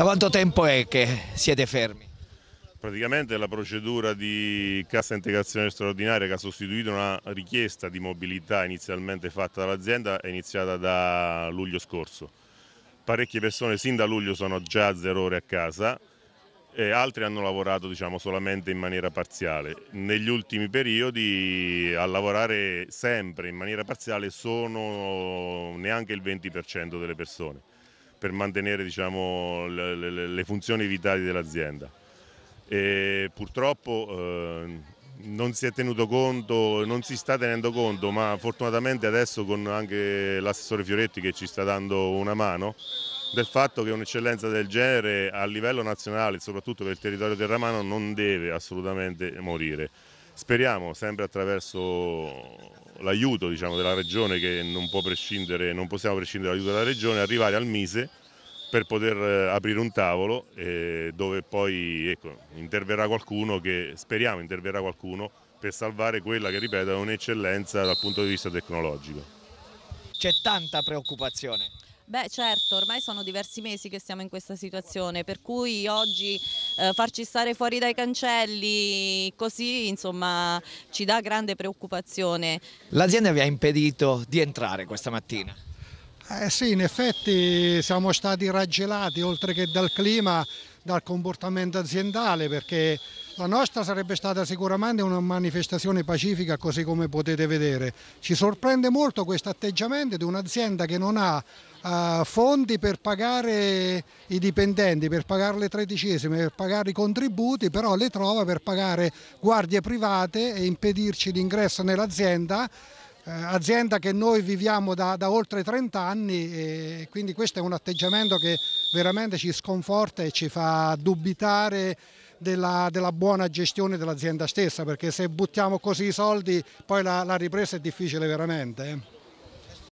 Da quanto tempo è che siete fermi? Praticamente la procedura di cassa integrazione straordinaria che ha sostituito una richiesta di mobilità inizialmente fatta dall'azienda è iniziata da luglio scorso. Parecchie persone sin da luglio sono già a zero ore a casa e altri hanno lavorato diciamo, solamente in maniera parziale. Negli ultimi periodi a lavorare sempre in maniera parziale sono neanche il 20% delle persone per mantenere diciamo, le, le, le, funzioni vitali dell'azienda. purtroppo eh, non si è tenuto conto, non si sta tenendo conto, ma fortunatamente adesso con anche l'assessore Fioretti che ci sta dando una mano, del fatto che un'eccellenza del genere a livello nazionale, soprattutto per il territorio terramano, non deve assolutamente morire. Speriamo sempre attraverso l'aiuto diciamo, della regione che non, non possiamo prescindere dall'aiuto della regione, arrivare al Mise per poter eh, aprire un tavolo eh, dove poi ecco, interverrà qualcuno che speriamo interverrà qualcuno per salvare quella che ripeto è un'eccellenza dal punto di vista tecnologico. C'è tanta preoccupazione. Beh certo, ormai sono diversi mesi che siamo in questa situazione, per cui oggi eh, farci stare fuori dai cancelli così insomma ci dà grande preoccupazione. L'azienda vi ha impedito di entrare questa mattina? Eh sì, in effetti siamo stati raggelati oltre che dal clima, dal comportamento aziendale perché la nostra sarebbe stata sicuramente una manifestazione pacifica così come potete vedere. Ci sorprende molto questo atteggiamento di un'azienda che non ha uh, fondi per pagare i dipendenti, per pagare le tredicesime, per pagare i contributi, però le trova per pagare guardie private e impedirci l'ingresso nell'azienda eh, azienda che noi viviamo da, da, oltre 30 anni e quindi questo è un atteggiamento che veramente ci sconforta e ci fa dubitare della, della buona gestione dell'azienda stessa perché se buttiamo così i soldi poi la, la ripresa è difficile veramente. Eh.